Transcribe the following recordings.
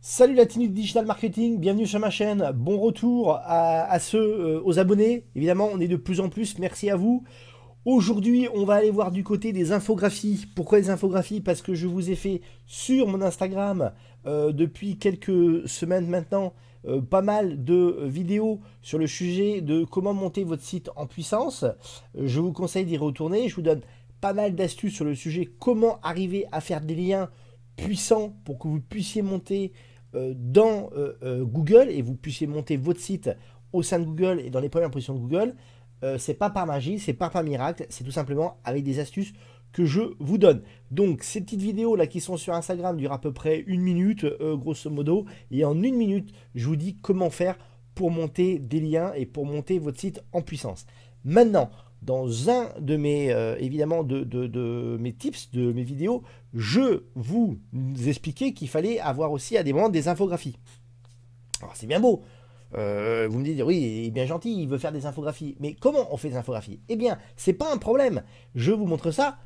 Salut la team Digital Marketing, bienvenue sur ma chaîne, bon retour à, ceux, euh, aux abonnés, évidemment on est de plus en plus, merci à vous. Aujourd'hui on va aller voir du côté des infographies. Pourquoi les infographies Parce que je vous ai fait sur mon Instagram euh, depuis quelques semaines maintenant euh, pas mal de vidéos sur le sujet de comment monter votre site en puissance. Je vous conseille d'y retourner, je vous donne pas mal d'astuces sur le sujet comment arriver à faire des liens puissant pour que vous puissiez monter euh, dans euh, euh, Google et vous puissiez monter votre site au sein de Google et dans les premières positions de Google, c'est pas par magie, c'est pas par miracle, c'est tout simplement avec des astuces que je vous donne. Donc ces petites vidéos là qui sont sur Instagram durent à peu près une minute grosso modo et en une minute je vous dis comment faire pour monter des liens et pour monter votre site en puissance. Maintenant, dans un de mes, euh, évidemment, de, mes tips, de mes vidéos, je vous expliquais qu'il fallait avoir aussi à des moments des infographies. Alors c'est bien beau. Euh, vous me dites, oui, il est bien gentil, il veut faire des infographies. Mais comment on fait des infographies Eh bien, c'est pas un problème. Je vous montre ça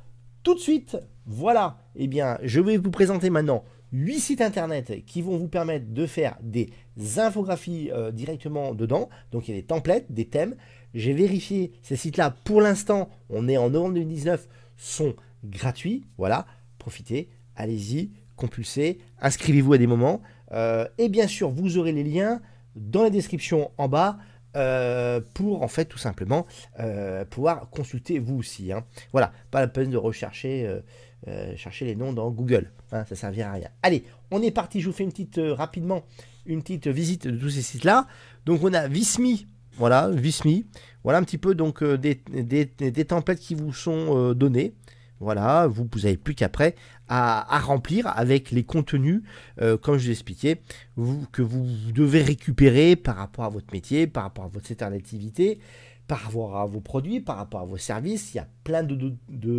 tout de suite. Voilà. Eh bien, je vais vous présenter maintenant huit sites internet qui vont vous permettre de faire des infographies euh, directement dedans. Donc il y a des templates, des thèmes. J'ai vérifié, ces sites-là, pour l'instant, on est en novembre 2019, sont gratuits. Voilà, profitez, allez-y, compulsez, inscrivez-vous à des moments. Euh, et bien sûr, vous aurez les liens dans la description en bas. Euh, pour en fait tout simplement euh, pouvoir consulter vous aussi. Hein. Voilà, pas la peine de rechercher chercher les noms dans Google, Ça hein. ça servira à rien. Allez, on est parti, je vous fais une petite rapidement une petite visite de tous ces sites là. Donc on a Vismi, voilà, Vismi. Voilà un petit peu donc euh, des, des, templates qui vous sont euh, données. donnés. Voilà, vous, n'avez avez plus qu'après à, remplir avec les contenus, euh, comme je l'expliquais, vous, que vous devez récupérer par rapport à votre métier, par rapport à votre activité par rapport à vos produits, par rapport à vos services. Il y a plein de,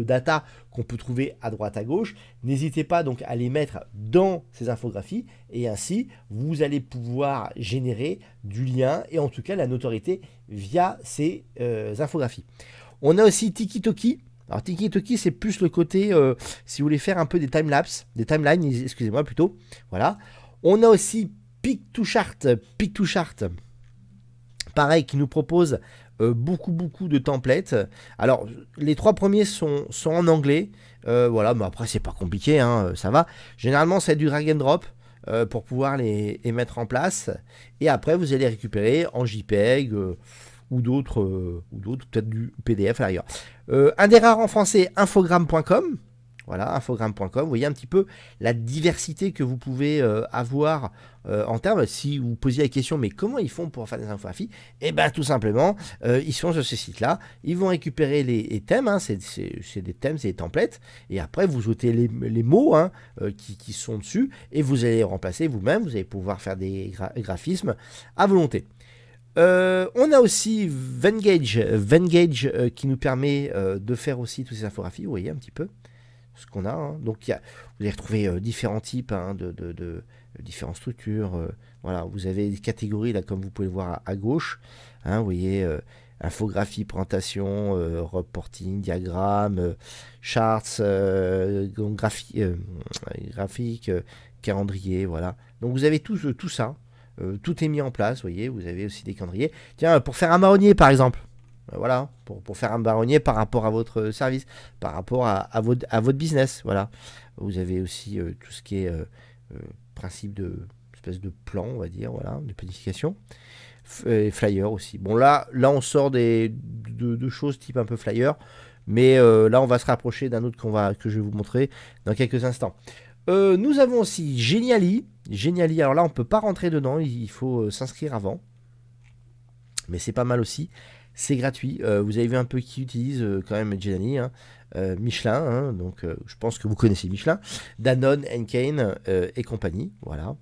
data qu'on peut trouver à droite à gauche. N'hésitez pas donc à les mettre dans ces infographies et ainsi vous allez pouvoir générer du lien et en tout cas la notoriété via ces euh, infographies. On a aussi Tiki-Toki. Alors Tiki-Toki c'est plus le côté euh, si vous voulez faire un peu des lapse, des timelines, excusez-moi plutôt. Voilà. On a aussi Pic to Chart pareil, qui nous propose euh, beaucoup beaucoup de templates. Alors les trois premiers sont, en anglais, euh, voilà, mais après c'est pas compliqué, hein, euh, ça va. Généralement c'est du drag and drop pour pouvoir les, mettre en place, et après vous allez récupérer en JPEG ou d'autres, ou d'autres peut-être du PDF à un des rares en français, infogramme.com. Voilà, infogramme.com, vous voyez un petit peu la diversité que vous pouvez euh, avoir euh, en termes. Si vous posiez la question, mais comment ils font pour faire des infographies Eh bien, tout simplement, euh, ils sont sur ce site-là, ils vont récupérer les, thèmes, hein. c'est des thèmes, c'est des templates, et après, vous jetez les, mots hein, qui, sont dessus, et vous allez les remplacer vous-même, vous allez pouvoir faire des graphismes à volonté. on a aussi Vengage, Vengage qui nous permet de faire aussi toutes ces infographies, vous voyez un petit peu ce qu'on a. Hein. Donc, y a, vous allez retrouver euh, différents types hein, de, différentes structures. Euh, voilà, vous avez des catégories là, comme vous pouvez le voir à, gauche. Hein. vous voyez, euh, infographie, présentation, reporting, diagramme, charts, graphiques graphique, calendrier, voilà. Donc, vous avez tout, tout ça. tout est mis en place, vous voyez. Vous avez aussi des calendriers. Tiens, pour faire un marronnier, par exemple. Euh, voilà, pour, faire un baronnier par rapport à votre service, par rapport à, votre, à votre, business. Voilà. Vous avez aussi euh, tout ce qui est euh, principe de espèce de plan, on va dire, voilà, de planification. flyer aussi. Bon là, là on sort des de, choses type un peu flyer, mais là on va se rapprocher d'un autre qu'on va que je vais vous montrer dans quelques instants. nous avons aussi Geniali. Geniali, alors là on peut pas rentrer dedans, il faut s'inscrire avant mais c'est pas mal aussi. C'est gratuit. Euh, vous avez vu un peu qui utilise euh, quand même Ginali. Hein. Euh, Michelin, hein. donc je pense que vous connaissez Michelin, Danone, kane et compagnie. Voilà.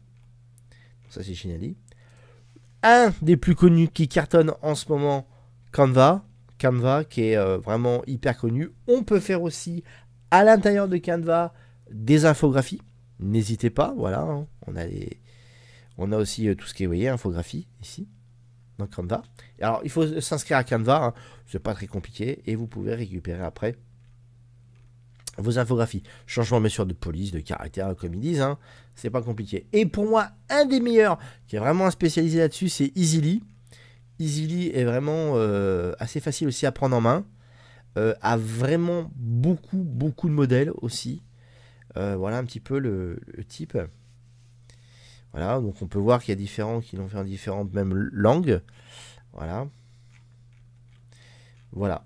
ça c'est Giannini. Un des plus connus qui cartonne en ce moment, Canva. Canva qui est vraiment hyper connu. On peut faire aussi à l'intérieur de Canva des infographies. N'hésitez pas, voilà. Hein. On, a on a aussi tout ce qui est, vous voyez, infographie ici. Canva. Alors, il faut s'inscrire à Canva, hein. c'est pas très compliqué, et vous pouvez récupérer après vos infographies. Changement de mesure de police, de caractère, comme ils disent, hein. c'est pas compliqué. Et pour moi, un des meilleurs, qui est vraiment spécialisé là-dessus, c'est Easily. Easily est vraiment euh, assez facile aussi à prendre en main, euh, a vraiment beaucoup, beaucoup de modèles aussi. Euh, voilà un petit peu le type. Voilà, donc on peut voir qu'il y a différents qui l'ont fait en différentes mêmes langues. Voilà. Voilà.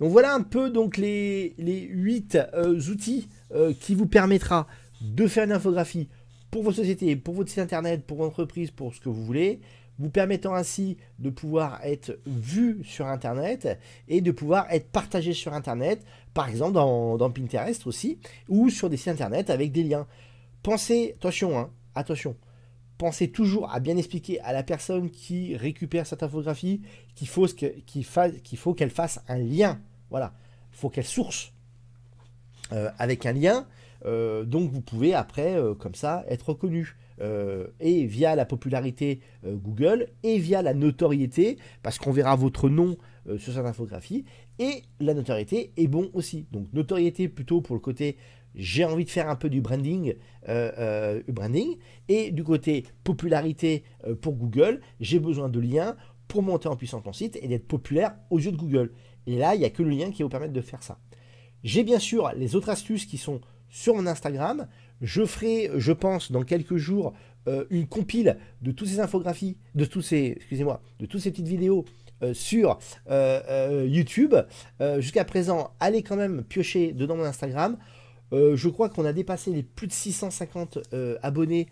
Donc voilà un peu donc les, les 8 euh, outils euh, qui vous permettra de faire une infographie pour vos sociétés, pour votre site internet, pour votre entreprise, pour ce que vous voulez, vous permettant ainsi de pouvoir être vu sur internet et de pouvoir être partagé sur internet, par exemple dans, dans Pinterest aussi, ou sur des sites internet avec des liens. Pensez, attention, hein, Attention, pensez toujours à bien expliquer à la personne qui récupère cette infographie qu'il faut qu'elle faut qu'elle fasse un lien. Voilà, il faut qu'elle source euh, avec un lien. Euh, donc vous pouvez après, euh, comme ça, être reconnu. et via la popularité Google et via la notoriété, parce qu'on verra votre nom sur cette infographie, et la notoriété est bon aussi. Donc notoriété plutôt pour le côté j'ai envie de faire un peu du branding, euh, euh, branding. et du côté popularité euh, pour Google, j'ai besoin de liens pour monter en puissance ton site et d'être populaire aux yeux de Google. Et là, il n'y a que le lien qui va vous permettre de faire ça. J'ai bien sûr les autres astuces qui sont sur mon Instagram. Je ferai, je pense, dans quelques jours, une compile de toutes ces infographies, de tous ces, excusez-moi, de toutes ces petites vidéos euh, sur euh, euh, YouTube. Jusqu'à présent, allez quand même piocher dedans mon Instagram. je crois qu'on a dépassé les plus de 650 abonnés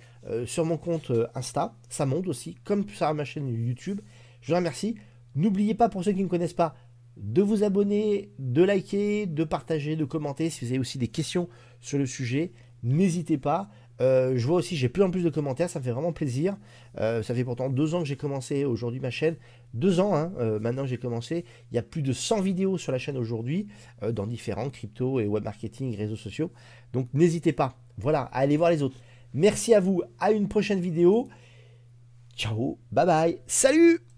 sur mon compte Insta. Ça monte aussi, comme sur ma chaîne YouTube. Je vous remercie. N'oubliez pas, pour ceux qui ne connaissent pas, de vous abonner, de liker, de partager, de commenter. Si vous avez aussi des questions sur le sujet, n'hésitez pas. je vois aussi, j'ai plus en plus de commentaires, ça fait vraiment plaisir. ça fait pourtant deux ans que j'ai commencé aujourd'hui ma chaîne deux ans, hein, euh, maintenant j'ai commencé, il y a plus de 100 vidéos sur la chaîne aujourd'hui, euh, dans différents crypto et web marketing, réseaux sociaux. Donc n'hésitez pas, voilà, à aller voir les autres. Merci à vous, à une prochaine vidéo. Ciao, bye bye, salut